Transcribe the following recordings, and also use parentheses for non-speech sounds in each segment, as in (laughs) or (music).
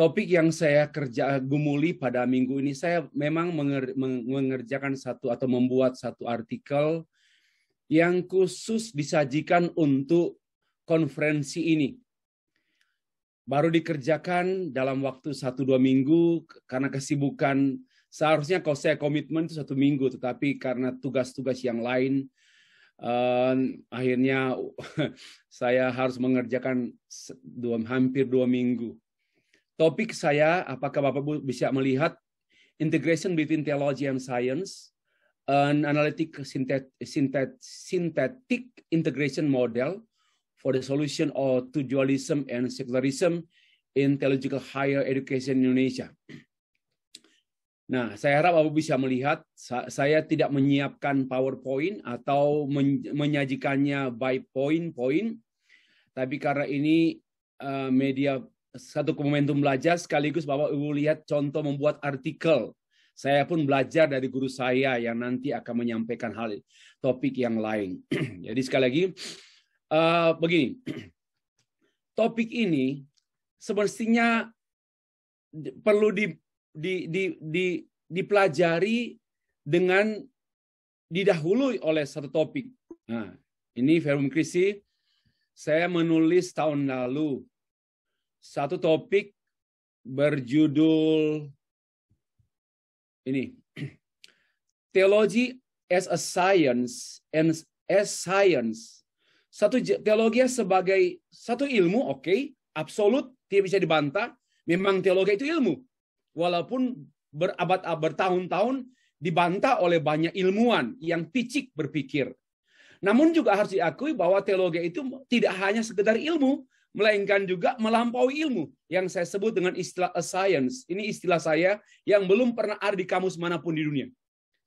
topik yang saya kerja gumuli pada minggu ini saya memang mengerjakan satu atau membuat satu artikel yang khusus disajikan untuk konferensi ini. Baru dikerjakan dalam waktu satu dua minggu karena kesibukan seharusnya kalau saya komitmen itu satu minggu tetapi karena tugas-tugas yang lain ehm, akhirnya (laughs) saya harus mengerjakan dua, hampir dua minggu Topik saya, apakah Bapak Bu bisa melihat integration between theology and science, an analytic synthet, synthetic integration model for the solution of to dualism and secularism in theological higher education in Indonesia. Nah, saya harap Bapak bisa melihat saya tidak menyiapkan PowerPoint atau menyajikannya by point-point, tapi karena ini eh, media satu momentum belajar sekaligus Bapak Ibu lihat contoh membuat artikel. Saya pun belajar dari guru saya yang nanti akan menyampaikan hal topik yang lain. (clears throat) Jadi sekali lagi uh, begini. (clears throat) Topik ini semestinya perlu di, di, di, di, dipelajari dengan didahului oleh satu topik. Nah, ini Verum Krisi saya menulis tahun lalu satu topik berjudul ini (clears throat) Teologi as a Science and as Science. Satu teologi sebagai satu ilmu, oke, okay, absolut, tidak bisa dibantah. Memang teologi itu ilmu. Walaupun berabad-abad bertahun-tahun dibantah oleh banyak ilmuwan yang picik berpikir. Namun juga harus diakui bahwa teologi itu tidak hanya sekedar ilmu, melainkan juga melampaui ilmu yang saya sebut dengan istilah a science. Ini istilah saya yang belum pernah ada di kamus manapun di dunia.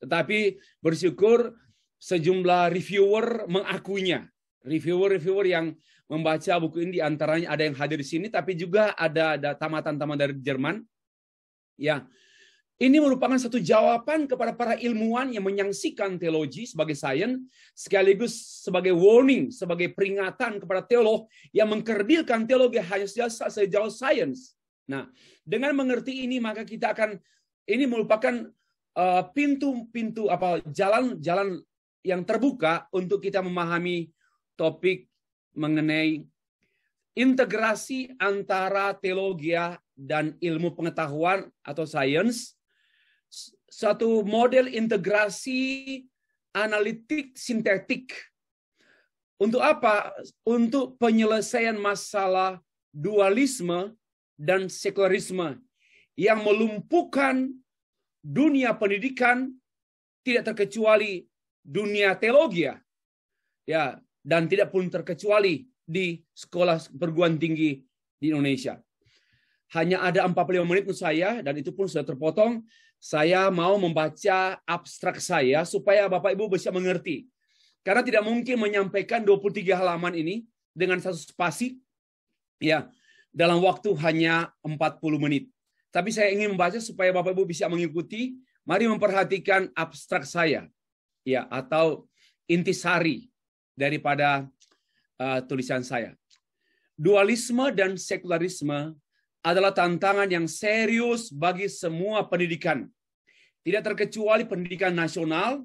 Tetapi bersyukur sejumlah reviewer mengakuinya. Reviewer-reviewer yang membaca buku ini diantaranya ada yang hadir di sini, tapi juga ada tamatan-tamatan dari Jerman. Ya, ini merupakan satu jawaban kepada para ilmuwan yang menyaksikan teologi sebagai sains, sekaligus sebagai warning, sebagai peringatan kepada teolog yang mengkerdilkan teologi hanya sejauh sains. Nah, dengan mengerti ini maka kita akan ini merupakan eh, pintu-pintu uh, apa jalan-jalan yang terbuka untuk kita memahami topik mengenai integrasi antara teologia dan ilmu pengetahuan atau sains satu model integrasi analitik sintetik. Untuk apa? Untuk penyelesaian masalah dualisme dan sekularisme yang melumpuhkan dunia pendidikan tidak terkecuali dunia teologi ya, ya dan tidak pun terkecuali di sekolah perguruan tinggi di Indonesia. Hanya ada 45 menit menurut saya dan itu pun sudah terpotong. Saya mau membaca abstrak saya supaya Bapak Ibu bisa mengerti. Karena tidak mungkin menyampaikan 23 halaman ini dengan satu spasi ya dalam waktu hanya 40 menit. Tapi saya ingin membaca supaya Bapak Ibu bisa mengikuti. Mari memperhatikan abstrak saya ya atau intisari daripada uh, tulisan saya. Dualisme dan sekularisme adalah tantangan yang serius bagi semua pendidikan. Tidak terkecuali pendidikan nasional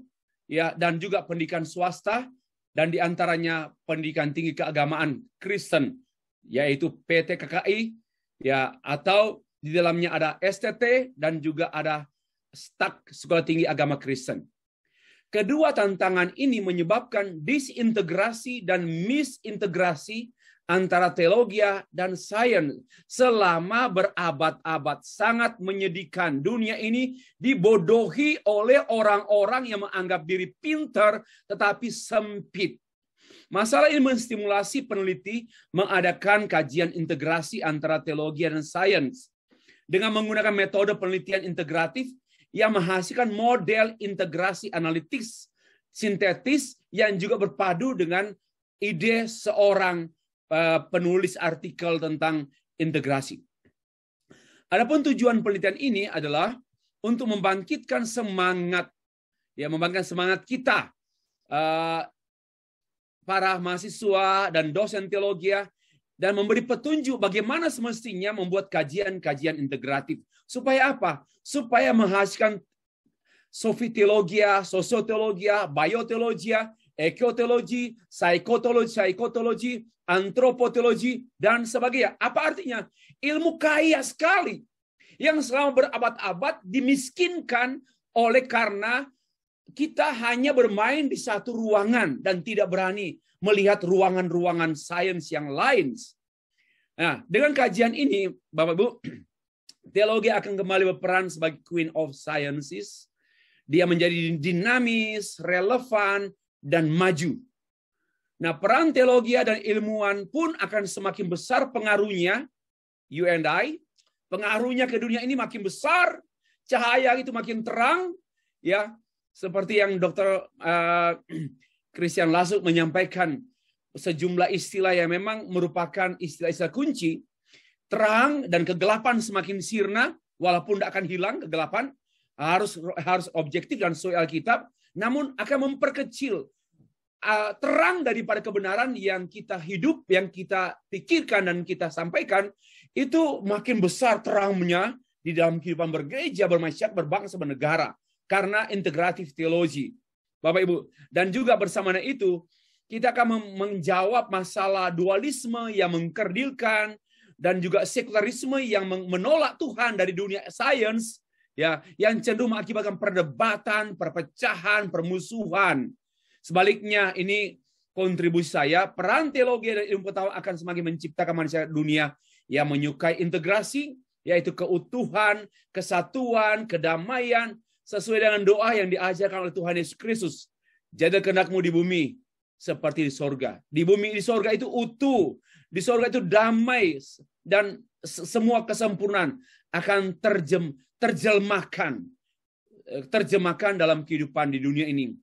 ya dan juga pendidikan swasta dan diantaranya pendidikan tinggi keagamaan Kristen yaitu PTKKI ya atau di dalamnya ada STT dan juga ada STAK Sekolah Tinggi Agama Kristen. Kedua tantangan ini menyebabkan disintegrasi dan misintegrasi antara teologia dan sains selama berabad-abad sangat menyedihkan. Dunia ini dibodohi oleh orang-orang yang menganggap diri pintar tetapi sempit. Masalah ini menstimulasi peneliti mengadakan kajian integrasi antara teologi dan sains dengan menggunakan metode penelitian integratif yang menghasilkan model integrasi analitis sintetis yang juga berpadu dengan ide seorang Eh, penulis artikel tentang integrasi. Adapun tujuan penelitian ini adalah untuk membangkitkan semangat ya membangkitkan semangat kita eh, para mahasiswa dan dosen teologi ya, dan memberi petunjuk bagaimana semestinya membuat kajian-kajian integratif. Supaya apa? Supaya menghasilkan sofitologia, ya, sosioteologia, ya, bioteologia ekotologi, psikotologi, psikotologi, antropotologi, dan sebagainya. Apa artinya? Ilmu kaya sekali yang selama berabad-abad dimiskinkan oleh karena kita hanya bermain di satu ruangan dan tidak berani melihat ruangan-ruangan sains yang lain. Nah, dengan kajian ini, Bapak Ibu, (clears throat) teologi akan kembali berperan sebagai queen of sciences. Dia menjadi dinamis, relevan, dan maju. Nah, peran teologi dan ilmuwan pun akan semakin besar pengaruhnya, you and I, pengaruhnya ke dunia ini makin besar, cahaya itu makin terang, ya, seperti yang Dr. Uh, (clears throat) Christian Lasuk menyampaikan sejumlah istilah yang memang merupakan istilah-istilah kunci, terang dan kegelapan semakin sirna, walaupun tidak akan hilang kegelapan, harus harus objektif dan soal kitab namun akan memperkecil uh, terang daripada kebenaran yang kita hidup, yang kita pikirkan dan kita sampaikan, itu makin besar terangnya di dalam kehidupan bergereja, bermasyarakat, berbangsa, bernegara. Karena integratif teologi. Bapak Ibu, dan juga bersama itu, kita akan menjawab masalah dualisme yang mengkerdilkan, dan juga sekularisme yang menolak Tuhan dari dunia sains, ya yang cenderung mengakibatkan perdebatan, perpecahan, permusuhan. Sebaliknya ini kontribusi saya, peran teologi dan ilmu pengetahuan akan semakin menciptakan manusia dunia yang menyukai integrasi, yaitu keutuhan, kesatuan, kedamaian, sesuai dengan doa yang diajarkan oleh Tuhan Yesus Kristus. Jaga kehendakmu di bumi, seperti di sorga. Di bumi di sorga itu utuh, di sorga itu damai dan semua kesempurnaan akan terjem terjemahkan eh, terjemahkan dalam kehidupan di dunia ini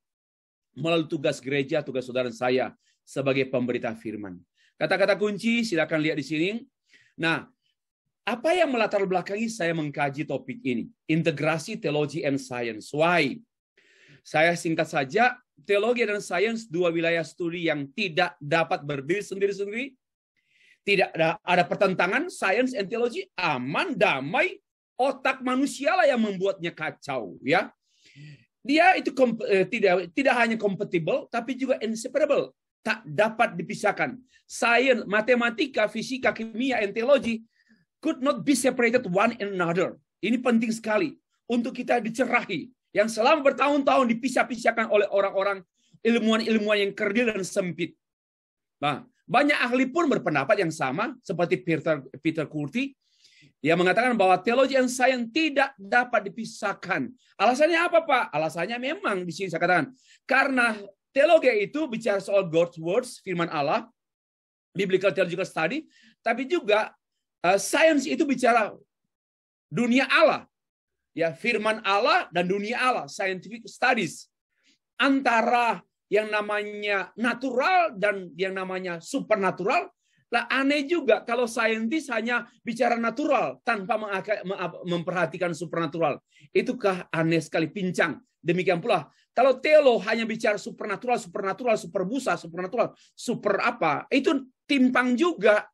melalui tugas gereja, tugas saudara saya sebagai pemberita firman. Kata-kata kunci silakan lihat di sini. Nah, apa yang melatar belakangi saya mengkaji topik ini? Integrasi teologi and science. Why? Saya singkat saja, teologi dan sains dua wilayah studi yang tidak dapat berdiri sendiri-sendiri. Tidak ada, ada pertentangan, sains and teologi aman, damai, Otak manusialah yang membuatnya kacau, ya. Dia itu eh, tidak tidak hanya compatible tapi juga inseparable, tak dapat dipisahkan. Sains, matematika, fisika, kimia, entelogi could not be separated one another. Ini penting sekali untuk kita dicerahi. Yang selama bertahun-tahun dipisah-pisahkan oleh orang-orang ilmuwan-ilmuwan yang kerdil dan sempit. Nah, banyak ahli pun berpendapat yang sama seperti Peter Peter Kurti dia mengatakan bahwa teologi dan sains tidak dapat dipisahkan. Alasannya apa, Pak? Alasannya memang di sini saya katakan. Karena teologi itu bicara soal God's words, firman Allah, biblical theological study, tapi juga uh, eh, sains itu bicara dunia Allah. Ya, firman Allah dan dunia Allah, scientific studies. Antara yang namanya natural dan yang namanya supernatural lah aneh juga kalau saintis hanya bicara natural tanpa memperhatikan supernatural. Itukah aneh sekali pincang. Demikian pula kalau teolog hanya bicara supernatural, supernatural, superbusa, supernatural, super apa, itu timpang juga.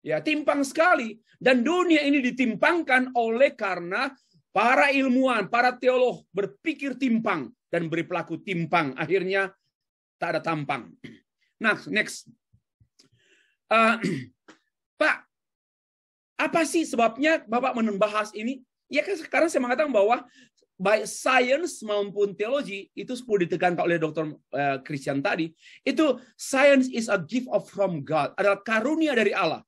Ya, timpang sekali dan dunia ini ditimpangkan oleh karena para ilmuwan, para teolog berpikir timpang dan beri pelaku timpang. Akhirnya tak ada tampang. (clears throat) Nah, next. Eh, (clears throat) Pak, apa sih sebabnya Bapak membahas ini? Ya kan sekarang saya mengatakan bahwa baik science maupun teologi itu perlu ditekankan oleh Dr. Eh, Christian tadi, itu science is a gift of from God, adalah karunia dari Allah.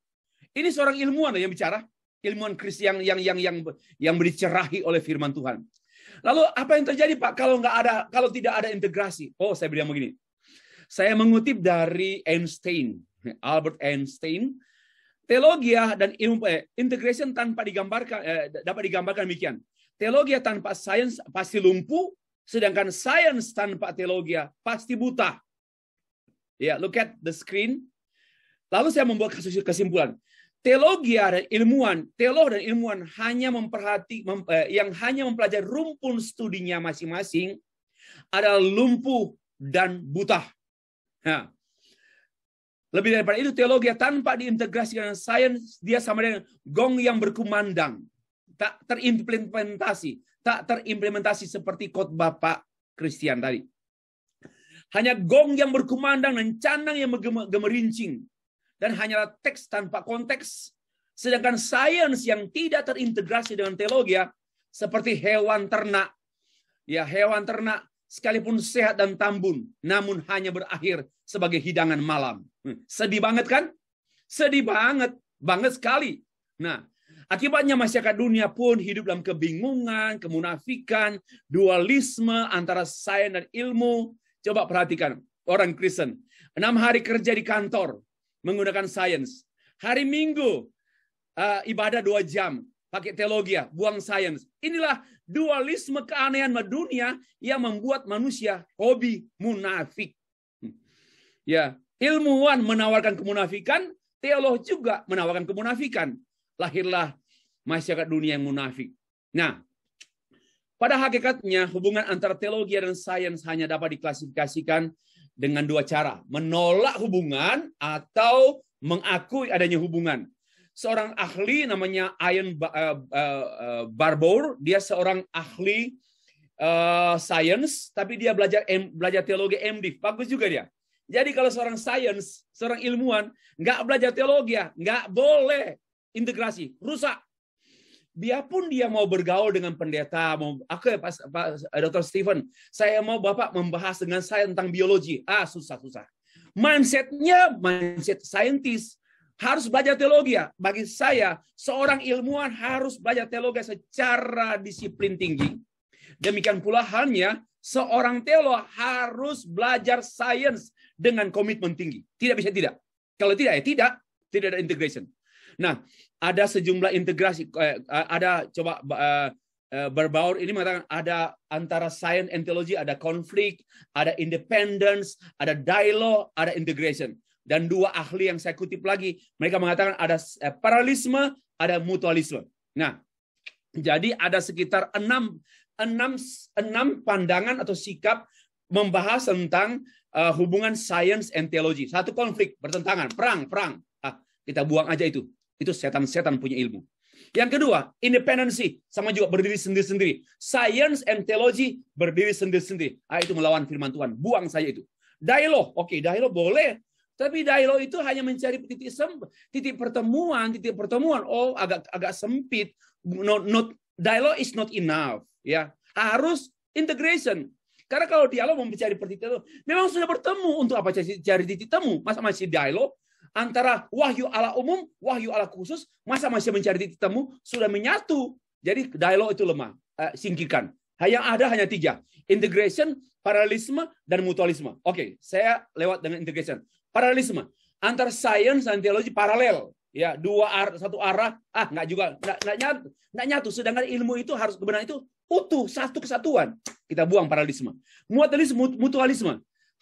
Ini seorang ilmuwan yang bicara, ilmuwan Kristen yang yang yang yang dicerahi oleh firman Tuhan. Lalu apa yang terjadi Pak kalau nggak ada kalau tidak ada integrasi? Oh, saya bilang begini. Saya mengutip dari Einstein. Albert Einstein, teologia ya dan ilmu eh, integration tanpa digambarkan eh, dapat digambarkan demikian. Teologia ya tanpa sains pasti lumpuh, sedangkan sains tanpa teologia ya pasti buta. Ya, yeah, look at the screen. Lalu saya membuat kesimpulan. Teologia dan ilmuwan, teolog dan ilmuwan hanya memperhati mem, eh, yang hanya mempelajari rumpun studinya masing-masing adalah lumpuh dan buta. Nah, lebih daripada itu, teologi tanpa diintegrasikan dengan sains, dia sama dengan gong yang berkumandang. Tak terimplementasi. Tak terimplementasi seperti khotbah Pak Christian tadi. Hanya gong yang berkumandang dan canang yang gemerincing. Dan hanyalah teks tanpa konteks. Sedangkan sains yang tidak terintegrasi dengan teologi, ya, seperti hewan ternak. Ya, hewan ternak sekalipun sehat dan tambun, namun hanya berakhir sebagai hidangan malam. Hmm, sedih banget kan? Sedih banget, banget sekali. Nah, akibatnya masyarakat dunia pun hidup dalam kebingungan, kemunafikan, dualisme antara sains dan ilmu. Coba perhatikan, orang Kristen. Enam hari kerja di kantor menggunakan sains. Hari Minggu, eh, ibadah dua jam pakai teologi, buang sains. Inilah dualisme keanehan dunia yang membuat manusia hobi munafik. Hmm. Ya, ilmuwan menawarkan kemunafikan, teolog juga menawarkan kemunafikan. Lahirlah masyarakat dunia yang munafik. Nah, pada hakikatnya hubungan antara teologi dan sains hanya dapat diklasifikasikan dengan dua cara, menolak hubungan atau mengakui adanya hubungan seorang ahli namanya Ian eh, eh, eh, Barbour. Dia seorang ahli science, tapi dia belajar belajar teologi MD. Bagus juga dia. Jadi kalau seorang science, seorang ilmuwan, nggak belajar teologi, ya, nggak boleh integrasi, rusak. Biarpun dia mau bergaul dengan pendeta, mau aku ya Pak, pas Dr. Stephen, saya mau Bapak membahas dengan saya tentang biologi. Ah, susah-susah mindsetnya mindset scientist harus belajar teologi. Ya. Bagi saya, seorang ilmuwan harus belajar teologi secara disiplin tinggi. Demikian pula halnya, seorang teolog harus belajar sains dengan komitmen tinggi. Tidak bisa tidak. Kalau tidak ya tidak, tidak ada integration. Nah, ada sejumlah integrasi, eh, ada coba eh, eh, berbaur ini mengatakan ada antara science and theology, ada konflik, ada independence, ada dialog, ada integration. Dan dua ahli yang saya kutip lagi, mereka mengatakan ada eh, paralisme, ada mutualisme. Nah, jadi ada sekitar enam, enam, enam pandangan atau sikap membahas tentang uh, hubungan science and theology. Satu konflik, bertentangan, perang, perang. Ah, kita buang aja itu. Itu setan-setan punya ilmu. Yang kedua, independensi. Sama juga berdiri sendiri-sendiri. Science and theology berdiri sendiri-sendiri. Ah, itu melawan firman Tuhan. Buang saja itu. Dialog. Oke, okay, dialog boleh. Tapi dialog itu hanya mencari titik sem, titik pertemuan, titik pertemuan. Oh, agak agak sempit. Not, not dialog is not enough. Ya, harus integration. Karena kalau dialog mau mencari titik temu, memang sudah bertemu untuk apa cari, cari titik temu? Masa masih dialog? Antara wahyu ala umum, wahyu ala khusus, masa masih mencari titik temu? Sudah menyatu. Jadi dialog itu lemah, eh, singkirkan. Yang ada hanya tiga, integration, paralelisme, dan mutualisme. Oke, okay, saya lewat dengan integration paralelisme antar sains dan teologi paralel ya dua ar satu arah ah nggak juga nggak, nggak nyatu nggak nyatu sedangkan ilmu itu harus kebenaran itu utuh satu kesatuan kita buang paralelisme mutualisme mutualisme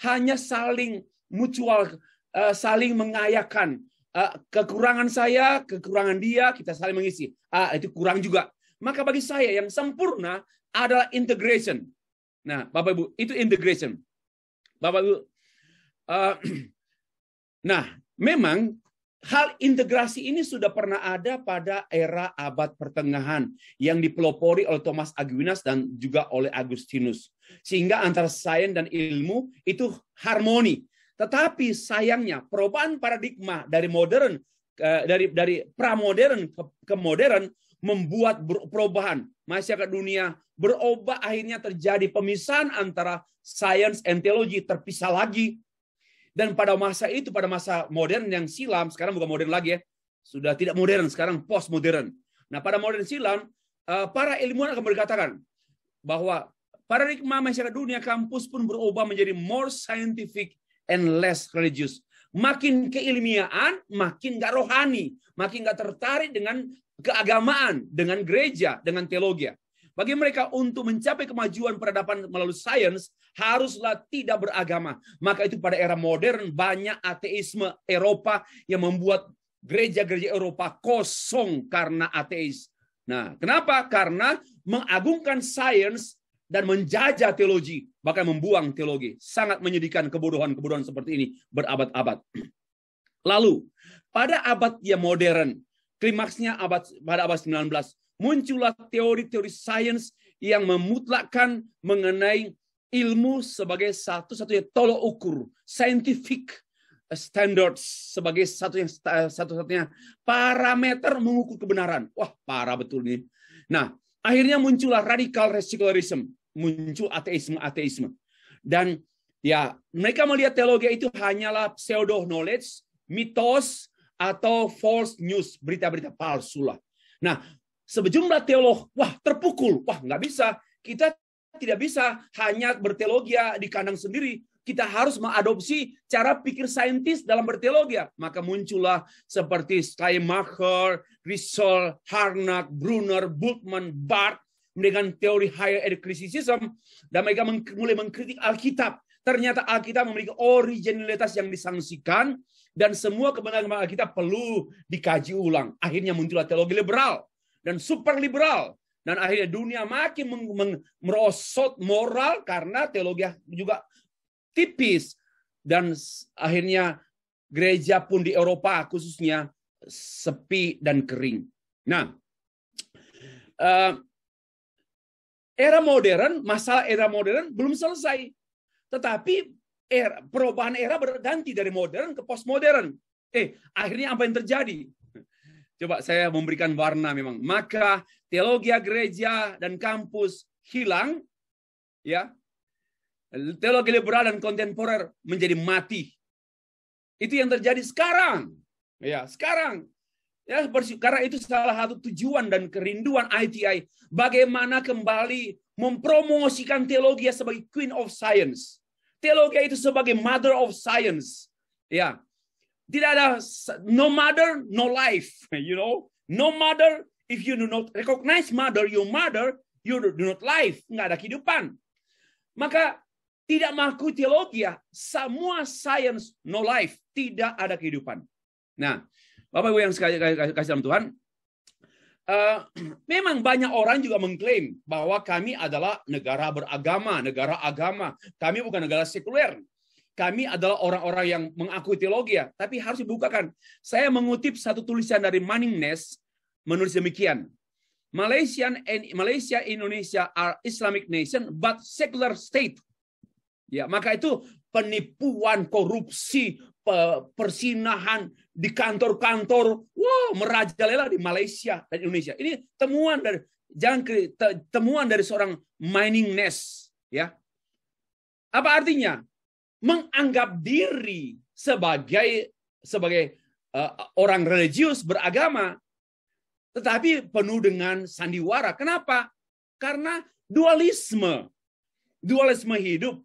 hanya saling mutual eh, saling mengayakan uh, kekurangan saya kekurangan dia kita saling mengisi ah itu kurang juga maka bagi saya yang sempurna adalah integration nah bapak ibu itu integration bapak ibu uh, (clears throat) Nah, memang hal integrasi ini sudah pernah ada pada era abad pertengahan yang dipelopori oleh Thomas Aquinas dan juga oleh Agustinus. Sehingga antara sains dan ilmu itu harmoni. Tetapi sayangnya perubahan paradigma dari modern eh, dari dari pramodern ke, ke modern membuat perubahan masyarakat dunia berubah akhirnya terjadi pemisahan antara science and theology terpisah lagi dan pada masa itu, pada masa modern yang silam, sekarang bukan modern lagi ya, sudah tidak modern, sekarang post-modern. Nah, pada modern silam, eh, para ilmuwan akan berkatakan bahwa paradigma masyarakat dunia kampus pun berubah menjadi more scientific and less religious. Makin keilmiaan, makin gak rohani, makin gak tertarik dengan keagamaan, dengan gereja, dengan teologi. Bagi mereka untuk mencapai kemajuan peradaban melalui sains haruslah tidak beragama. Maka itu pada era modern banyak ateisme Eropa yang membuat gereja-gereja Eropa kosong karena ateis. Nah, kenapa? Karena mengagungkan sains dan menjajah teologi, bahkan membuang teologi. Sangat menyedihkan kebodohan-kebodohan seperti ini berabad-abad. Lalu, pada abad yang modern, klimaksnya abad pada abad 19, muncullah teori-teori sains yang memutlakkan mengenai ilmu sebagai satu-satunya tolok ukur, scientific standards sebagai satu yang eh, satu-satunya parameter mengukur kebenaran. Wah, parah betul nih. Nah, akhirnya muncullah radikal secularism, muncul ateisme-ateisme. Dan ya, mereka melihat teologi itu hanyalah pseudo knowledge, mitos atau false news, berita-berita palsu lah. Nah, sejumlah teolog, wah terpukul, wah nggak bisa. Kita tidak bisa hanya berteologi ya, di kandang sendiri. Kita harus mengadopsi cara pikir saintis dalam berteologi. Ya. Maka muncullah seperti Schleiermacher, Rissol, Harnack, Brunner, Bultmann, Bart dengan teori higher criticism dan mereka mulai mengkritik Alkitab. Ternyata Alkitab memiliki originalitas yang disangsikan dan semua kebenaran Alkitab perlu dikaji ulang. Akhirnya muncullah teologi liberal dan super liberal dan akhirnya dunia makin merosot moral karena teologi juga tipis dan akhirnya gereja pun di Eropa khususnya sepi dan kering. Nah, eh, era modern, masalah era modern belum selesai. Tetapi era, perubahan era berganti dari modern ke postmodern. Eh, akhirnya apa yang terjadi? Coba saya memberikan warna memang. Maka teologi gereja dan kampus hilang, ya. Teologi liberal dan kontemporer menjadi mati. Itu yang terjadi sekarang. Ya, sekarang. Ya, karena itu salah satu tujuan dan kerinduan ITI bagaimana kembali mempromosikan teologi sebagai queen of science. Teologi itu sebagai mother of science. Ya, tidak ada no mother, no life. (laughs) You know, no mother. If you do not recognize mother, your mother, you do not life. Nggak ada kehidupan. Maka tidak mengaku teologi ya, semua science no life, tidak ada kehidupan. Nah, Bapak Ibu yang sekali kasih dalam Tuhan, Uh, (clears throat) memang banyak orang juga mengklaim bahwa kami adalah negara beragama, negara agama. Kami bukan negara sekuler kami adalah orang-orang yang mengakui teologi ya, tapi harus dibukakan. Saya mengutip satu tulisan dari Manning Ness menulis demikian. Malaysia and Malaysia Indonesia are Islamic nation but secular state. Ya, maka itu penipuan, korupsi, persinahan di kantor-kantor, wow, merajalela di Malaysia dan Indonesia. Ini temuan dari jangan temuan dari seorang mining nest, ya. Apa artinya? menganggap diri sebagai sebagai uh, orang religius beragama tetapi penuh dengan sandiwara. Kenapa? Karena dualisme. Dualisme hidup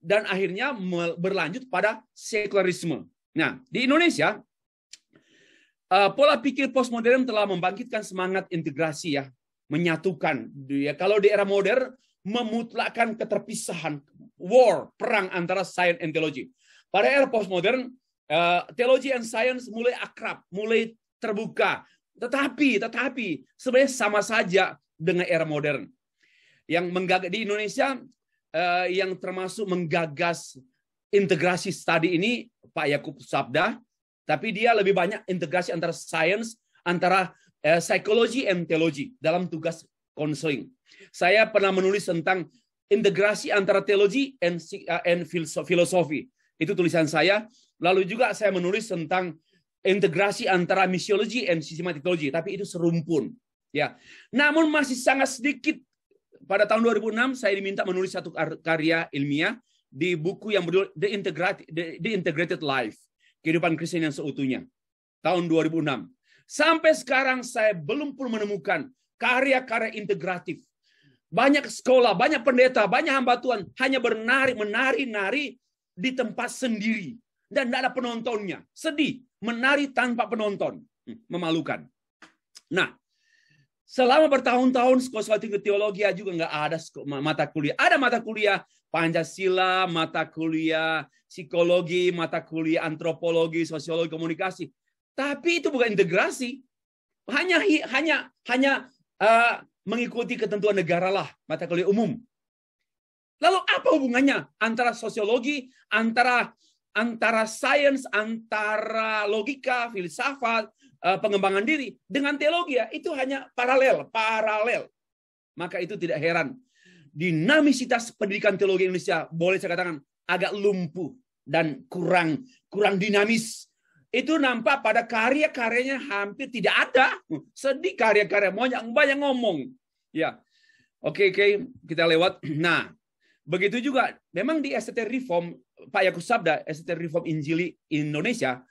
dan akhirnya berlanjut pada sekularisme. Nah, di Indonesia eh, pola pikir postmodern telah membangkitkan semangat integrasi ya, menyatukan. Ya, kalau di era modern memutlakkan keterpisahan, war, perang antara sains dan teologi Pada era postmodern, eh, teologi dan sains mulai akrab, mulai terbuka. Tetapi, tetapi sebenarnya sama saja dengan era modern. Yang menggagas di Indonesia eh, yang termasuk menggagas integrasi studi ini Pak Yakub Sabda, tapi dia lebih banyak integrasi antara sains antara eh, psikologi dan teologi dalam tugas konseling. Saya pernah menulis tentang integrasi antara teologi and, uh, and filosofi. Itu tulisan saya. Lalu juga saya menulis tentang integrasi antara misiologi and systematic theology, tapi itu serumpun. Ya. Namun masih sangat sedikit. Pada tahun 2006 saya diminta menulis satu karya ilmiah di buku yang berjudul The Integrated, The Integrated Life, kehidupan Kristen yang seutuhnya. Tahun 2006. Sampai sekarang saya belum pun menemukan karya-karya integratif banyak sekolah, banyak pendeta, banyak hamba Tuhan hanya bernari, menari-nari di tempat sendiri. Dan tidak ada penontonnya. Sedih. Menari tanpa penonton. Hmm, memalukan. Nah, selama bertahun-tahun sekolah tinggi teologi ya juga nggak ada mata kuliah. Ada mata kuliah Pancasila, mata kuliah psikologi, mata kuliah antropologi, sosiologi, komunikasi. Tapi itu bukan integrasi. Hanya hanya hanya uh, mengikuti ketentuan negaralah mata kuliah umum. Lalu apa hubungannya antara sosiologi, antara antara sains, antara logika, filsafat, eh, pengembangan diri dengan teologi ya itu hanya paralel, paralel. Maka itu tidak heran dinamisitas pendidikan teologi Indonesia boleh saya katakan agak lumpuh dan kurang kurang dinamis, itu nampak pada karya-karyanya hampir tidak ada. Sedih karya-karya banyak banyak ngomong. Ya. Oke, oke, kita lewat. Nah, begitu juga memang di STT Reform Pak Yakub Sabda STT Reform Injili Indonesia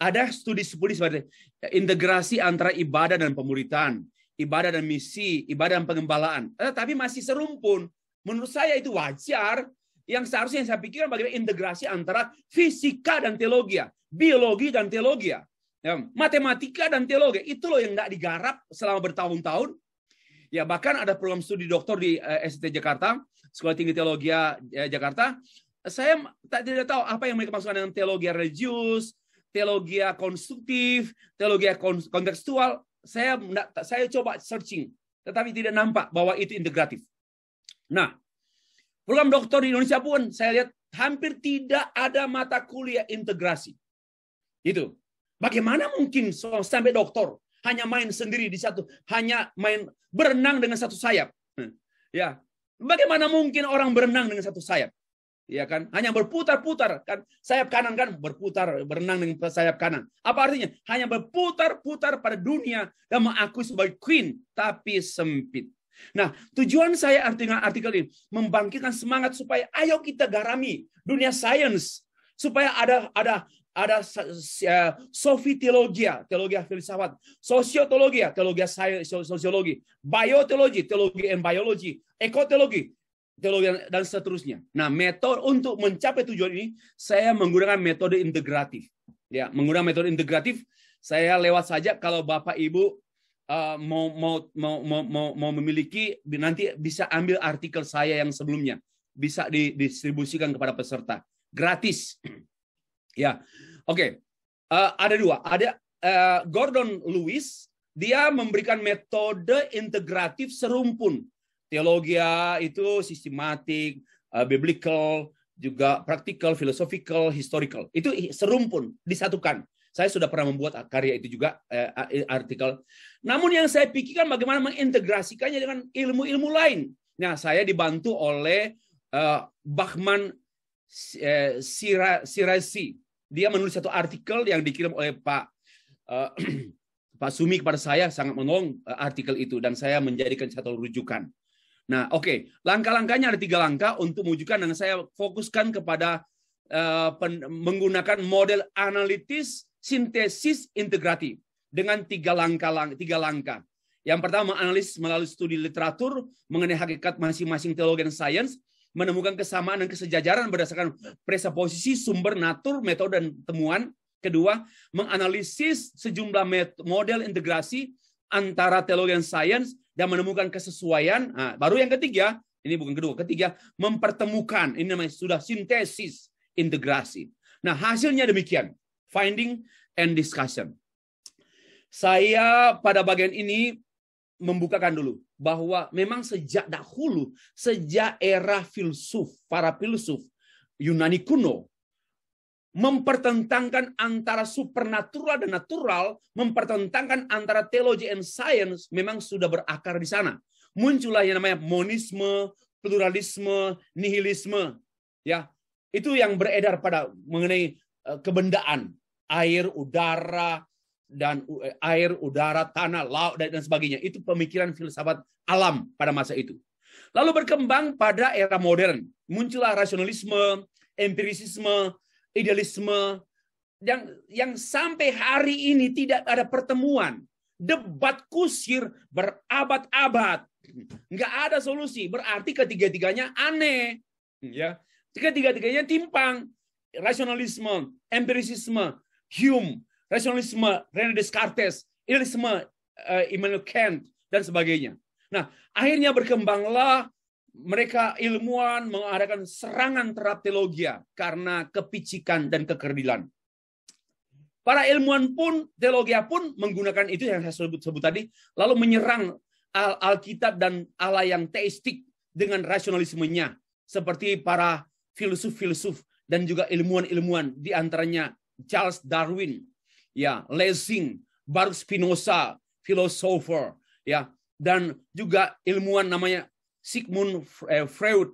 ada studi-studi seperti integrasi antara ibadah dan pemuritan, ibadah dan misi, ibadah dan pengembalaan. Eh, tapi masih serumpun. Menurut saya itu wajar yang seharusnya yang saya pikirkan bagaimana integrasi antara fisika dan teologi, ya. biologi dan teologi, ya. ya, matematika dan teologi. Itu loh yang nggak digarap selama bertahun-tahun. Ya bahkan ada program studi doktor di uh, eh, ST Jakarta, Sekolah Tinggi Teologi ya, Jakarta. Saya tidak tahu apa yang mereka maksudkan dengan teologi religius, teologi konstruktif, teologi kontekstual. Saya saya coba searching, tetapi tidak nampak bahwa itu integratif. Nah, Program doktor di Indonesia pun saya lihat hampir tidak ada mata kuliah integrasi. Itu. Bagaimana mungkin sampai doktor hanya main sendiri di satu, hanya main berenang dengan satu sayap. Hmm. Ya. Bagaimana mungkin orang berenang dengan satu sayap? Ya kan? Hanya berputar-putar kan sayap kanan kan berputar berenang dengan sayap kanan. Apa artinya? Hanya berputar-putar pada dunia dan mengakui sebagai queen tapi sempit. Nah, tujuan saya artinya artikel ini membangkitkan semangat supaya ayo kita garami dunia sains supaya ada ada ada eh, sofi teologi, teologi filsafat, sosiologi, ya, teologi sosiologi, bioteologi, teologi and biologi, ekoteologi, teologi dan seterusnya. Nah, metode untuk mencapai tujuan ini saya menggunakan metode integratif. Ya, menggunakan metode integratif saya lewat saja kalau Bapak Ibu uh, mau, mau mau mau mau mau memiliki nanti bisa ambil artikel saya yang sebelumnya bisa didistribusikan kepada peserta gratis (clears throat) ya oke okay. uh, eh, ada dua ada uh, Gordon Lewis dia memberikan metode integratif serumpun teologia ya, itu sistematik uh, biblical juga praktikal filosofikal historical itu serumpun disatukan saya sudah pernah membuat karya itu juga eh, artikel. Namun yang saya pikirkan bagaimana mengintegrasikannya dengan ilmu-ilmu lain. Nah, saya dibantu oleh eh, Bachman eh, Sirasi. Dia menulis satu artikel yang dikirim oleh Pak eh, (clears throat) Pak Sumi kepada saya sangat menolong eh, artikel itu dan saya menjadikan satu rujukan. Nah, oke, okay. langkah-langkahnya ada tiga langkah untuk mewujudkan dan saya fokuskan kepada uh, pen, menggunakan model analitis sintesis integratif dengan tiga langkah lang tiga langkah. Yang pertama analis melalui studi literatur mengenai hakikat masing-masing teologi dan sains menemukan kesamaan dan kesejajaran berdasarkan presuposisi sumber natur, metode dan temuan. Kedua, menganalisis sejumlah model integrasi antara teologi dan sains dan menemukan kesesuaian. Nah, baru yang ketiga, ini bukan kedua, ketiga mempertemukan ini namanya sudah sintesis integrasi. Nah, hasilnya demikian finding and discussion. Saya pada bagian ini membukakan dulu bahwa memang sejak dahulu, sejak era filsuf, para filsuf Yunani kuno mempertentangkan antara supernatural dan natural, mempertentangkan antara teologi and science memang sudah berakar di sana. Muncullah yang namanya monisme, pluralisme, nihilisme. Ya, itu yang beredar pada mengenai eh, kebendaan air, udara, dan eh, air, udara, tanah, laut, dan sebagainya. Itu pemikiran filsafat alam pada masa itu. Lalu berkembang pada era modern. Muncullah rasionalisme, empirisisme, idealisme, yang, yang sampai hari ini tidak ada pertemuan. Debat kusir berabad-abad. Nggak ada solusi. Berarti ketiga-tiganya aneh. ya Ketiga-tiganya timpang. Rasionalisme, empirisisme, Hume, rasionalisme René Descartes, idealisme uh, eh, Immanuel Kant dan sebagainya. Nah, akhirnya berkembanglah mereka ilmuwan mengadakan serangan terhadap teologia ya, karena kepicikan dan kekerdilan. Para ilmuwan pun, teologia ya pun menggunakan itu yang saya sebut, sebut tadi, lalu menyerang Al Alkitab dan Allah yang teistik dengan rasionalismenya, seperti para filsuf-filsuf dan juga ilmuwan-ilmuwan, diantaranya Charles Darwin, ya Lessing, baru Spinoza, filosofer, ya dan juga ilmuwan namanya Sigmund eh, Freud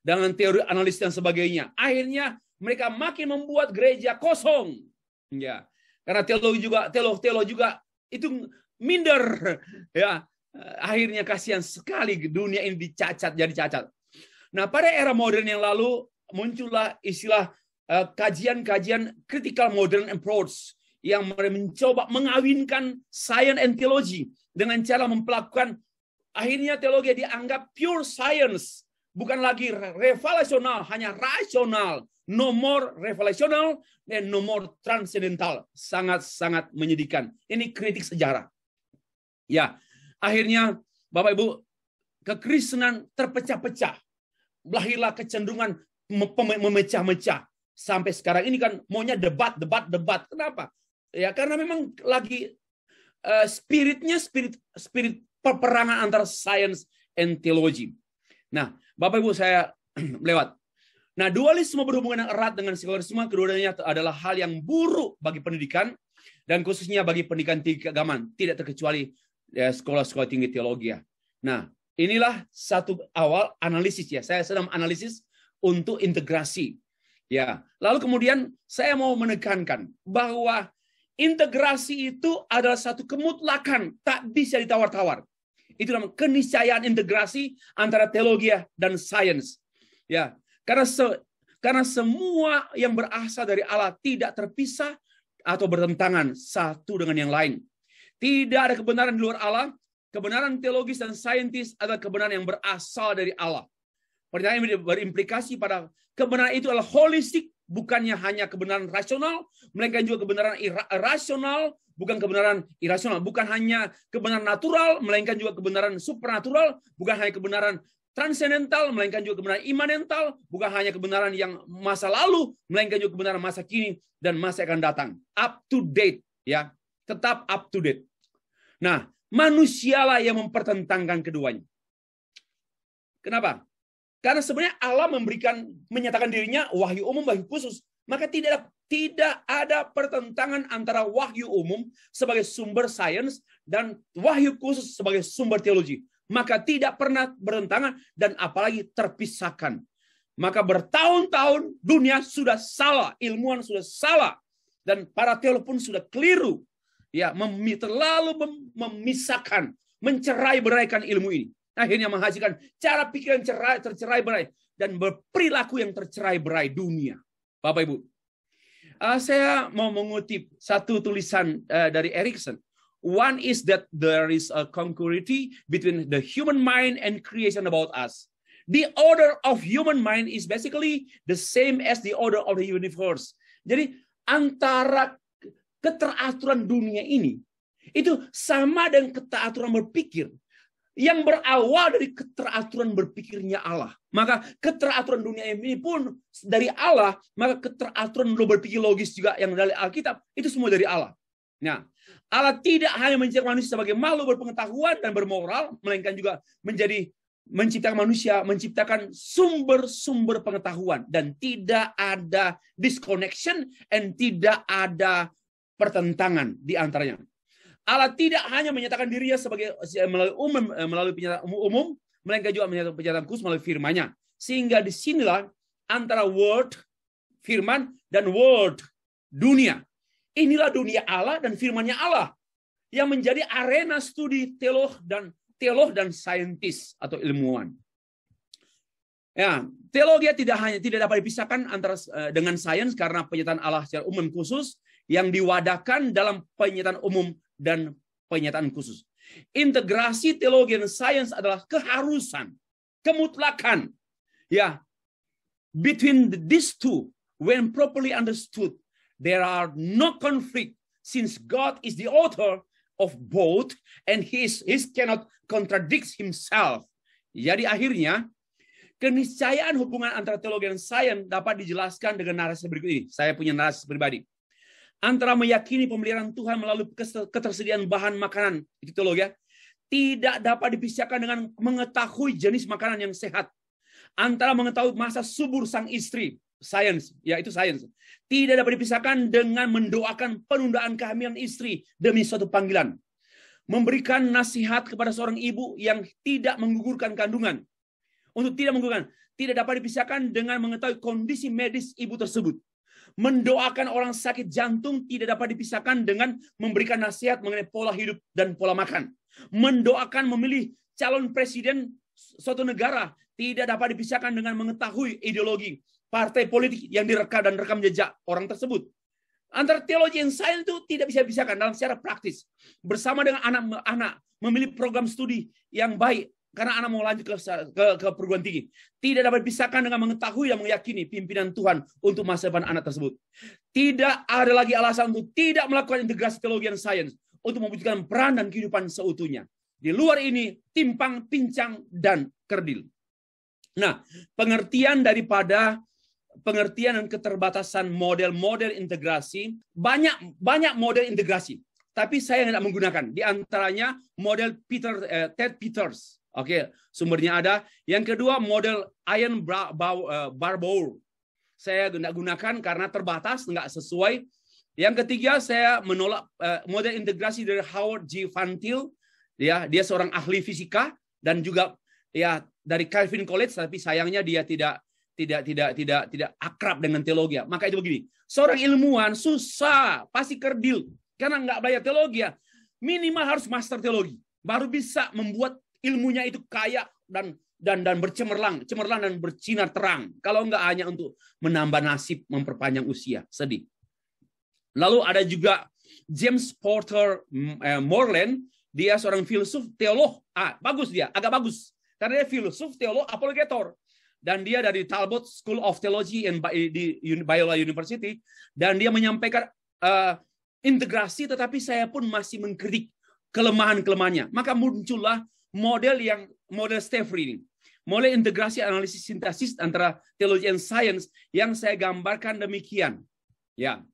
dengan teori analis dan sebagainya. Akhirnya mereka makin membuat gereja kosong, ya karena teologi juga teolog teolog juga itu minder, (laughs) ya akhirnya kasihan sekali dunia ini dicacat jadi cacat. Nah pada era modern yang lalu muncullah istilah Eh, kajian-kajian uh, critical modern approach yang mencoba mengawinkan science and theology dengan cara memperlakukan akhirnya teologi dianggap pure science bukan lagi revolusional hanya rasional no more revelational dan no more transcendental sangat-sangat menyedihkan ini kritik sejarah ya akhirnya Bapak Ibu kekristenan terpecah-pecah lahirlah kecenderungan memecah-mecah sampai sekarang ini kan maunya debat, debat, debat. Kenapa? Ya karena memang lagi eh, spiritnya spirit spirit peperangan antara science and theology. Nah, Bapak Ibu saya (clears throat) lewat. Nah, dualisme berhubungan yang erat dengan sekularisme keduanya adalah hal yang buruk bagi pendidikan dan khususnya bagi pendidikan tinggi keagamaan, tidak terkecuali ya, sekolah-sekolah tinggi teologi ya. Nah, inilah satu awal analisis ya. Saya sedang analisis untuk integrasi Ya, lalu kemudian saya mau menekankan bahwa integrasi itu adalah satu kemutlakan, tak bisa ditawar-tawar. Itu namanya keniscayaan integrasi antara teologi dan sains. Ya, karena se karena semua yang berasal dari Allah tidak terpisah atau bertentangan satu dengan yang lain. Tidak ada kebenaran di luar Allah. Kebenaran teologis dan saintis adalah kebenaran yang berasal dari Allah. Pernyataan ini berimplikasi pada kebenaran itu adalah holistik, bukannya hanya kebenaran rasional, melainkan juga kebenaran irasional, bukan kebenaran irasional, bukan hanya kebenaran natural, melainkan juga kebenaran supernatural, bukan hanya kebenaran transendental, melainkan juga kebenaran imanental, bukan hanya kebenaran yang masa lalu, melainkan juga kebenaran masa kini dan masa akan datang. Up to date, ya, tetap up to date. Nah, manusialah yang mempertentangkan keduanya. Kenapa? Karena sebenarnya Allah memberikan menyatakan dirinya wahyu umum wahyu khusus, maka tidak tidak ada pertentangan antara wahyu umum sebagai sumber sains dan wahyu khusus sebagai sumber teologi. Maka tidak pernah bertentangan dan apalagi terpisahkan. Maka bertahun-tahun dunia sudah salah, ilmuwan sudah salah dan para teolog pun sudah keliru ya mem terlalu memisahkan mencerai beraikan ilmu ini Akhirnya menghasilkan cara pikiran cerai, tercerai berai dan berperilaku yang tercerai berai dunia. Bapak Ibu, uh, saya mau mengutip satu tulisan uh, dari Erikson. One is that there is a congruity between the human mind and creation about us. The order of human mind is basically the same as the order of the universe. Jadi antara keteraturan dunia ini itu sama dengan keteraturan berpikir yang berawal dari keteraturan berpikirnya Allah. Maka keteraturan dunia ini pun dari Allah, maka keteraturan lo berpikir logis juga yang dari Alkitab, itu semua dari Allah. Nah, Allah tidak hanya menciptakan manusia sebagai makhluk berpengetahuan dan bermoral, melainkan juga menjadi menciptakan manusia, menciptakan sumber-sumber pengetahuan dan tidak ada disconnection and tidak ada pertentangan di antaranya. Allah tidak hanya menyatakan dirinya sebagai melalui umum eh, melalui penyataan umum, umum mereka juga menyatakan penyataan khusus melalui firman-Nya. Sehingga disinilah antara word firman dan Word dunia. Inilah dunia Allah dan Firman-Nya Allah yang menjadi arena studi teolog dan teolog dan saintis atau ilmuwan. Ya, teologi tidak hanya tidak dapat dipisahkan antara eh, dengan sains karena penyataan Allah secara umum khusus yang diwadahkan dalam penyataan umum dan penyataan khusus. Integrasi teologi dan sains adalah keharusan, kemutlakan. Ya, between these two, when properly understood, there are no conflict since God is the author of both and he, is, he cannot contradict himself. Jadi akhirnya keniscayaan hubungan antara teologi dan sains dapat dijelaskan dengan narasi berikut ini. Saya punya narasi pribadi. Antara meyakini pemeliharaan Tuhan melalui ketersediaan bahan makanan. Itu loh ya. Tidak dapat dipisahkan dengan mengetahui jenis makanan yang sehat. Antara mengetahui masa subur sang istri. Science, ya itu science. Tidak dapat dipisahkan dengan mendoakan penundaan kehamilan istri demi suatu panggilan. Memberikan nasihat kepada seorang ibu yang tidak menggugurkan kandungan. Untuk tidak menggugurkan. Tidak dapat dipisahkan dengan mengetahui kondisi medis ibu tersebut mendoakan orang sakit jantung tidak dapat dipisahkan dengan memberikan nasihat mengenai pola hidup dan pola makan. Mendoakan memilih calon presiden suatu negara tidak dapat dipisahkan dengan mengetahui ideologi partai politik yang direkam dan rekam jejak orang tersebut. Antara teologi yang sains itu tidak bisa dipisahkan dalam secara praktis. Bersama dengan anak-anak memilih program studi yang baik karena anak mau lanjut ke, ke, ke perguruan tinggi. Tidak dapat dipisahkan dengan mengetahui dan meyakini pimpinan Tuhan untuk masa depan anak tersebut. Tidak ada lagi alasan untuk tidak melakukan integrasi teologi dan sains untuk mewujudkan peran dan kehidupan seutuhnya. Di luar ini, timpang, pincang, dan kerdil. Nah, pengertian daripada pengertian dan keterbatasan model-model integrasi, banyak banyak model integrasi tapi saya tidak menggunakan. Di antaranya model Peter eh, Ted Peters. Oke, sumbernya ada. Yang kedua model iron eh, bowl. Saya tidak gunakan karena terbatas, nggak sesuai. Yang ketiga saya menolak eh, model integrasi dari Howard G. Van Til. Ya, dia seorang ahli fisika dan juga ya dari Calvin College, tapi sayangnya dia tidak tidak tidak tidak tidak akrab dengan teologi. Maka itu begini, seorang ilmuwan susah pasti kerdil karena nggak belajar teologi. Ya, minimal harus master teologi baru bisa membuat ilmunya itu kaya dan dan dan bercemerlang, cemerlang dan bercinar terang. Kalau enggak hanya untuk menambah nasib, memperpanjang usia, sedih. Lalu ada juga James Porter mm, eh, Moreland, dia seorang filsuf teolog. Ah, bagus dia, agak bagus. Karena dia filsuf teolog apologetor. Dan dia dari Talbot School of Theology and di Biola University dan dia menyampaikan uh, integrasi tetapi saya pun masih mengkritik kelemahan-kelemahannya. Maka muncullah model yang model Stefri ini. Model integrasi analisis sintesis antara teologi dan sains yang saya gambarkan demikian. Ya.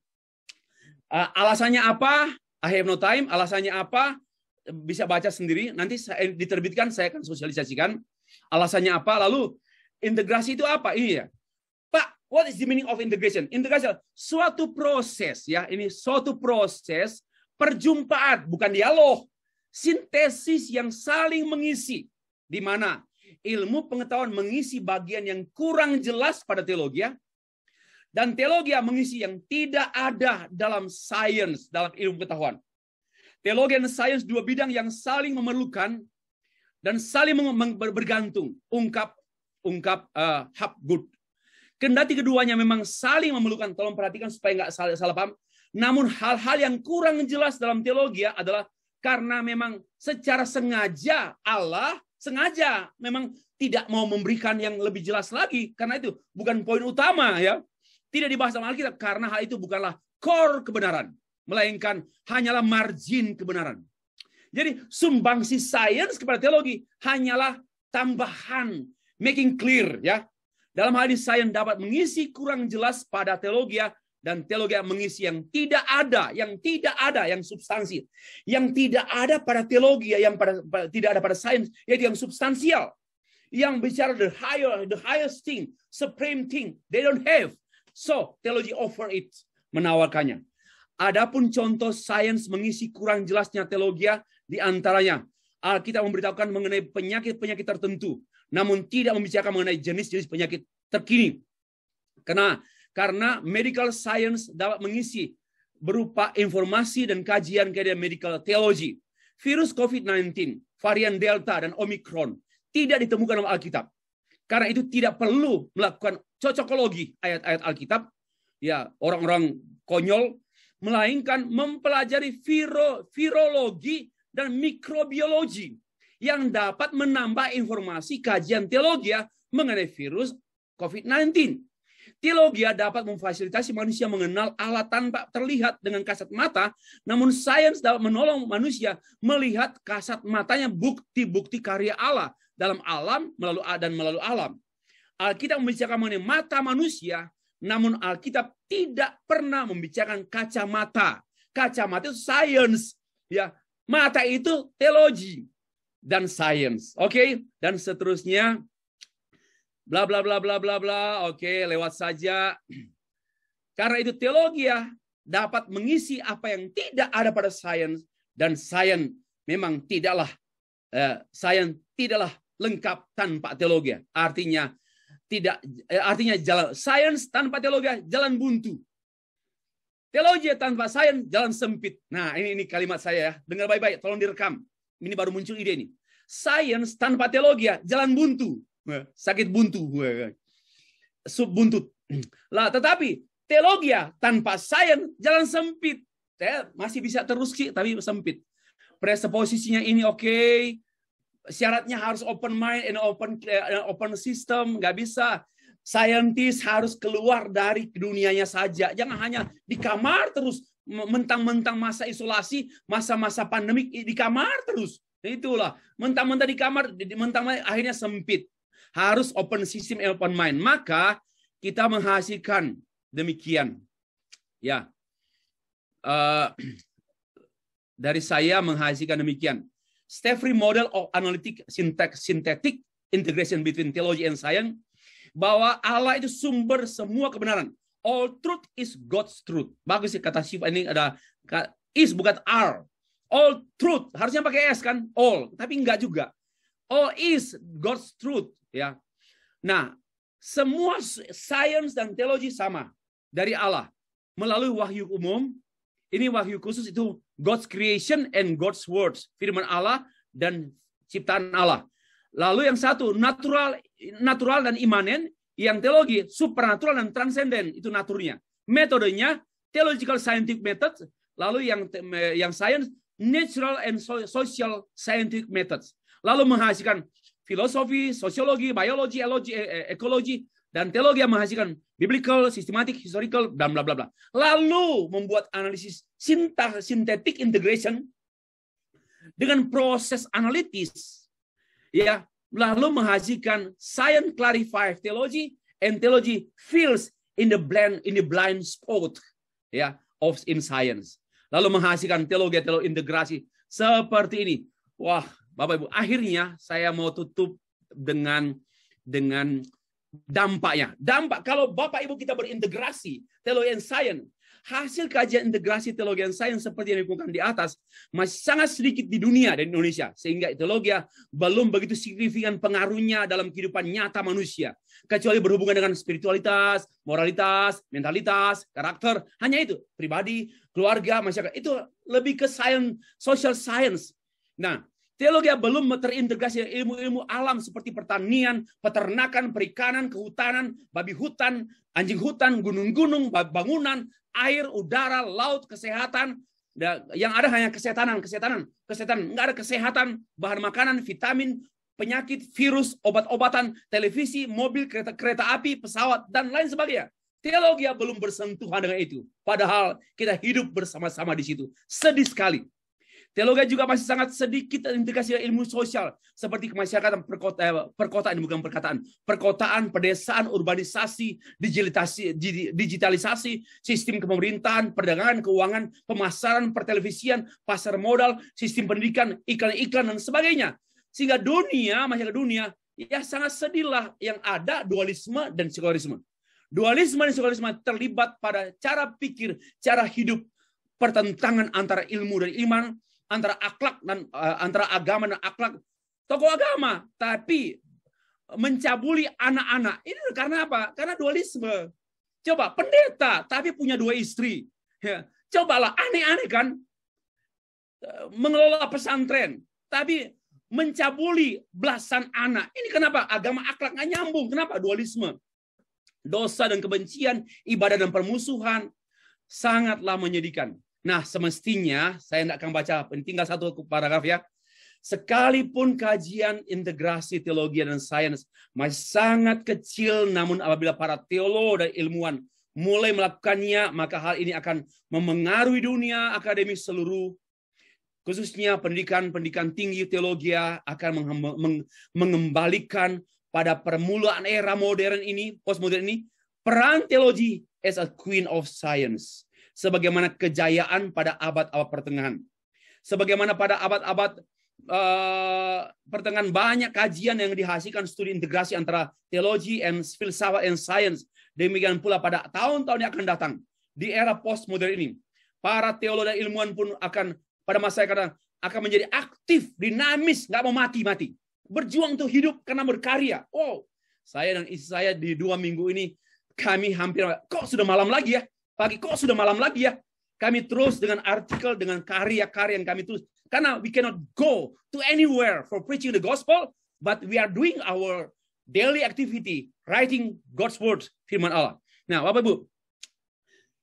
Uh, alasannya apa? I have no time. Alasannya apa? Bisa baca sendiri. Nanti saya diterbitkan, saya akan sosialisasikan. Alasannya apa? Lalu integrasi itu apa? Iya. Pak, what is the meaning of integration? Integration suatu proses ya. Ini suatu proses perjumpaan, bukan dialog sintesis yang saling mengisi. Di mana ilmu pengetahuan mengisi bagian yang kurang jelas pada teologi ya. dan teologi mengisi yang tidak ada dalam sains, dalam ilmu pengetahuan. Teologi dan sains dua bidang yang saling memerlukan dan saling bergantung. Ungkap ungkap uh, Good. Kendati keduanya memang saling memerlukan, tolong perhatikan supaya nggak salah, salah paham. Namun hal-hal yang kurang jelas dalam teologi ya adalah karena memang secara sengaja Allah sengaja memang tidak mau memberikan yang lebih jelas lagi karena itu bukan poin utama ya. Tidak dibahas sama Alkitab karena hal itu bukanlah core kebenaran, melainkan hanyalah margin kebenaran. Jadi sumbangsi sains kepada teologi hanyalah tambahan, making clear ya. Dalam hal ini sains dapat mengisi kurang jelas pada teologi ya, dan teologi yang mengisi yang tidak ada, yang tidak ada, yang substansial, yang tidak ada pada teologi, yang pada, pada tidak ada pada sains, yaitu yang substansial, yang bicara the higher, the highest thing, supreme thing, they don't have. So teologi offer it, menawarkannya. Adapun contoh sains mengisi kurang jelasnya teologi di antaranya kita memberitahukan mengenai penyakit-penyakit tertentu, namun tidak membicarakan mengenai jenis-jenis penyakit terkini. Karena karena medical science dapat mengisi berupa informasi dan kajian kajian medical theology. Virus COVID-19, varian Delta dan Omicron tidak ditemukan dalam Alkitab. Karena itu tidak perlu melakukan cocokologi ayat-ayat Alkitab. Ya, orang-orang konyol melainkan mempelajari viro, virologi dan mikrobiologi yang dapat menambah informasi kajian teologi ya, mengenai virus COVID-19. Teologia dapat memfasilitasi manusia mengenal Allah tanpa terlihat dengan kasat mata, namun sains dapat menolong manusia melihat kasat matanya bukti-bukti karya Allah dalam alam melalui dan melalui alam. Alkitab membicarakan mengenai mata manusia, namun Alkitab tidak pernah membicarakan kacamata. Kacamata itu sains, ya. Mata itu teologi dan sains. Oke, okay? dan seterusnya bla bla bla bla bla bla. Oke, lewat saja. (clears throat) Karena itu teologi ya dapat mengisi apa yang tidak ada pada sains dan sains memang tidaklah eh, sains tidaklah lengkap tanpa teologi. Ya. Artinya tidak eh, artinya jalan sains tanpa teologi ya, jalan buntu. Teologi tanpa sains jalan sempit. Nah, ini ini kalimat saya ya. Dengar baik-baik, tolong direkam. Ini baru muncul ide ini. Sains tanpa teologi ya, jalan buntu sakit buntu buntut. (clears throat) lah tetapi teologia ya, tanpa sains jalan sempit saya masih bisa terus ki tapi sempit presupposisinya ini oke okay. syaratnya harus open mind and open eh, open system nggak bisa saintis harus keluar dari dunianya saja jangan hanya di kamar terus mentang-mentang masa isolasi masa-masa pandemik di kamar terus itulah mentang-mentang di kamar mentang-mentang akhirnya sempit harus open system and open mind. Maka kita menghasilkan demikian. Ya. Uh, (clears throat) dari saya menghasilkan demikian. Steffi model of analytic syntax, synthetic integration between theology and science bahwa Allah itu sumber semua kebenaran. All truth is God's truth. Bagus sih ya, kata Shiva ini ada is bukan are. All truth harusnya pakai s kan all, tapi enggak juga. All oh, is God's truth ya. Nah, semua science dan teologi sama dari Allah melalui wahyu umum. Ini wahyu khusus itu God's creation and God's words, firman Allah dan ciptaan Allah. Lalu yang satu natural natural dan imanen, yang teologi supernatural dan transenden itu naturnya. Metodenya theological scientific methods, lalu yang yang science natural and social scientific methods lalu menghasilkan filosofi, sosiologi, biologi, ekologi, eh, eh, ekologi dan teologi yang menghasilkan biblical, systematic, historical, dan bla bla bla. Lalu membuat analisis sinta, synthetic integration dengan proses analitis, ya, lalu menghasilkan science clarify theology and theology fills in the blind in the blind spot, ya, of in science. Lalu menghasilkan teologi teologi integrasi seperti ini. Wah, Bapak Ibu, akhirnya saya mau tutup dengan dengan dampaknya. Dampak kalau Bapak Ibu kita berintegrasi teologi and science, hasil kajian integrasi teologi and science seperti yang dikumpulkan di atas masih sangat sedikit di dunia dan Indonesia sehingga teologi ya, belum begitu signifikan pengaruhnya dalam kehidupan nyata manusia kecuali berhubungan dengan spiritualitas, moralitas, mentalitas, karakter, hanya itu pribadi, keluarga, masyarakat itu lebih ke science, social science. Nah, Teologi yang belum terintegrasi ilmu-ilmu alam seperti pertanian, peternakan, perikanan, kehutanan, babi hutan, anjing hutan, gunung-gunung, bangunan, air, udara, laut, kesehatan. Yang ada hanya kesehatan, kesehatan, kesehatan. Enggak ada kesehatan, bahan makanan, vitamin, penyakit, virus, obat-obatan, televisi, mobil, kereta, kereta api, pesawat, dan lain sebagainya. Teologi belum bersentuhan dengan itu. Padahal kita hidup bersama-sama di situ. Sedih sekali. Teologi juga masih sangat sedikit terindikasi ilmu sosial seperti kemasyarakatan perkota, perkotaan bukan perkataan, perkotaan, pedesaan, urbanisasi, digitalisasi, digitalisasi, sistem pemerintahan, perdagangan, keuangan, pemasaran, pertelevisian, pasar modal, sistem pendidikan, iklan-iklan dan sebagainya. Sehingga dunia, masyarakat dunia ya sangat sedihlah yang ada dualisme dan sekularisme. Dualisme dan sekularisme terlibat pada cara pikir, cara hidup, pertentangan antara ilmu dan iman, antara akhlak dan uh, antara agama dan akhlak tokoh agama tapi mencabuli anak-anak ini karena apa karena dualisme coba pendeta tapi punya dua istri ya cobalah aneh-aneh kan eh, mengelola pesantren tapi mencabuli belasan anak ini kenapa agama akhlak nggak nyambung kenapa dualisme dosa dan kebencian ibadah dan permusuhan sangatlah menyedihkan Nah, semestinya saya tidak akan baca, tinggal satu paragraf ya. Sekalipun kajian integrasi teologi dan sains masih sangat kecil, namun apabila para teolog dan ilmuwan mulai melakukannya, maka hal ini akan memengaruhi dunia akademis seluruh khususnya pendidikan-pendidikan tinggi teologi ya, akan mengembalikan pada permulaan era modern ini, postmodern ini, peran teologi as a queen of science sebagaimana kejayaan pada abad-abad pertengahan. Sebagaimana pada abad-abad uh, pertengahan banyak kajian yang dihasilkan studi integrasi antara teologi and filsafat and science. Demikian pula pada tahun-tahun yang akan datang di era postmodern ini, para teolog dan ilmuwan pun akan pada masa yang akan akan menjadi aktif, dinamis, nggak mau mati-mati. Berjuang untuk hidup karena berkarya. Oh, saya dan istri saya di dua minggu ini kami hampir kok sudah malam lagi ya pagi kok sudah malam lagi ya kami terus dengan artikel dengan karya-karya yang kami terus karena we cannot go to anywhere for preaching the gospel but we are doing our daily activity writing God's word firman Allah nah Bapak Ibu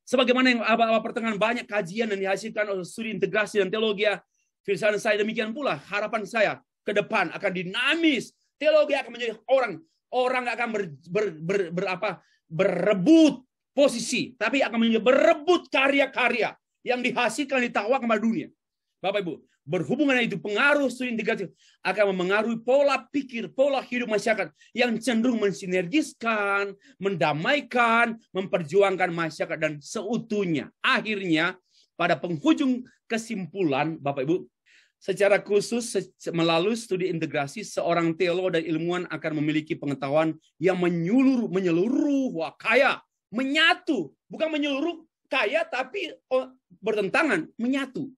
sebagaimana yang abah-abah pertengahan banyak kajian yang dihasilkan oleh studi integrasi dan teologi ya, firman saya demikian pula harapan saya ke depan akan dinamis teologi akan menjadi orang orang akan ber, ber, ber, ber apa berebut posisi, tapi akan berebut karya-karya yang dihasilkan ditawa kepada dunia. Bapak Ibu, berhubungan itu pengaruh studi negatif akan memengaruhi pola pikir, pola hidup masyarakat yang cenderung mensinergiskan, mendamaikan, memperjuangkan masyarakat dan seutuhnya. Akhirnya pada penghujung kesimpulan Bapak Ibu, secara khusus melalui studi integrasi seorang teolog dan ilmuwan akan memiliki pengetahuan yang menyeluruh menyeluruh kaya menyatu, bukan menyeluruh kaya tapi oh, bertentangan, menyatu.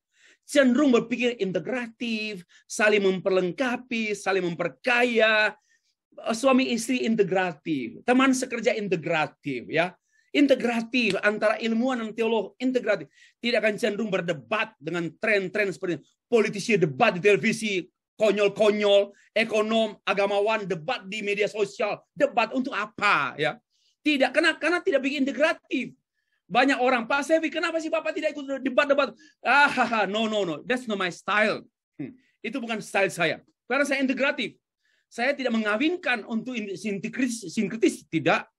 Cenderung berpikir integratif, saling memperlengkapi, saling memperkaya, eh, suami istri integratif, teman sekerja integratif ya. Integratif antara ilmuwan dan teolog integratif. Tidak akan cenderung berdebat dengan tren-tren seperti ini. politisi debat di televisi, konyol-konyol, ekonom, agamawan debat di media sosial, debat untuk apa ya? Tidak, karena karena tidak bikin integratif. Banyak orang, Pak Sevi, kenapa sih Bapak tidak ikut debat-debat? Ah, no, no, no, that's not my style. Hmm. Itu bukan style saya. Karena saya integratif. Saya tidak mengawinkan untuk sinkretis sintetis tidak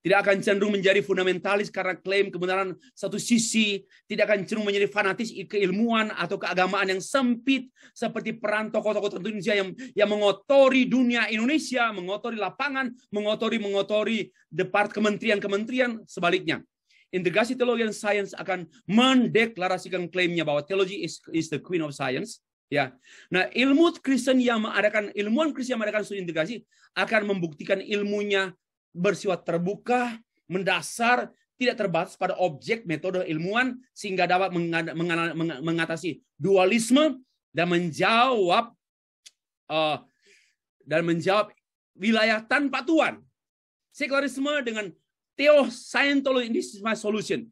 tidak akan cenderung menjadi fundamentalis karena klaim kebenaran satu sisi, tidak akan cenderung menjadi fanatis keilmuan atau keagamaan yang sempit seperti peran tokoh-tokoh tertentu Indonesia yang yang mengotori dunia Indonesia, mengotori lapangan, mengotori mengotori depart kementerian-kementerian sebaliknya. Integrasi teologi dan sains akan mendeklarasikan klaimnya bahwa teologi is, is the queen of science, Ya. Nah, ilmu Kristen yang mengadakan ilmuwan Kristen yang mengadakan studi integrasi akan membuktikan ilmunya bersifat terbuka, mendasar, tidak terbatas pada objek metode ilmuwan sehingga dapat mengatasi dualisme dan menjawab uh, dan menjawab wilayah tanpa tuan Sekularisme dengan Theoscientologism solution.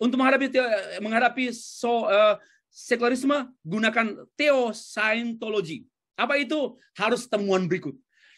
Untuk menghadapi teo, menghadapi so, uh, sekularisme gunakan Theoscientology. Apa itu? Harus temuan berikut.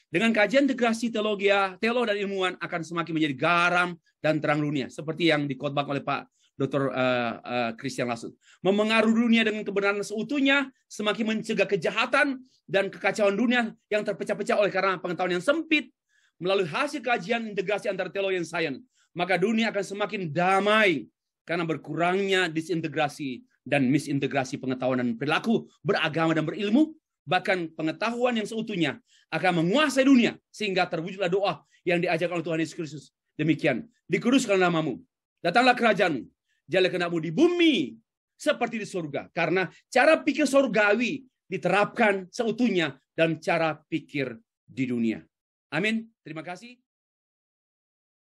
Dengan kajian integrasi teologi, ya, teolog dan ilmuwan akan semakin menjadi garam dan terang dunia. Seperti yang dikotbah oleh Pak Dr. Eh, eh, Christian Lasut. Memengaruh dunia dengan kebenaran seutuhnya, semakin mencegah kejahatan dan kekacauan dunia yang terpecah-pecah oleh karena pengetahuan yang sempit. Melalui hasil kajian integrasi antara teologi dan sains, maka dunia akan semakin damai karena berkurangnya disintegrasi dan misintegrasi pengetahuan dan perilaku beragama dan berilmu bahkan pengetahuan yang seutuhnya akan menguasai dunia sehingga terwujudlah doa yang diajarkan oleh Tuhan Yesus Kristus. Demikian, dikuduskan namamu, datanglah kerajaanmu, jalan kehendakmu di bumi seperti di surga. Karena cara pikir surgawi diterapkan seutuhnya dalam cara pikir di dunia. Amin. Terima kasih.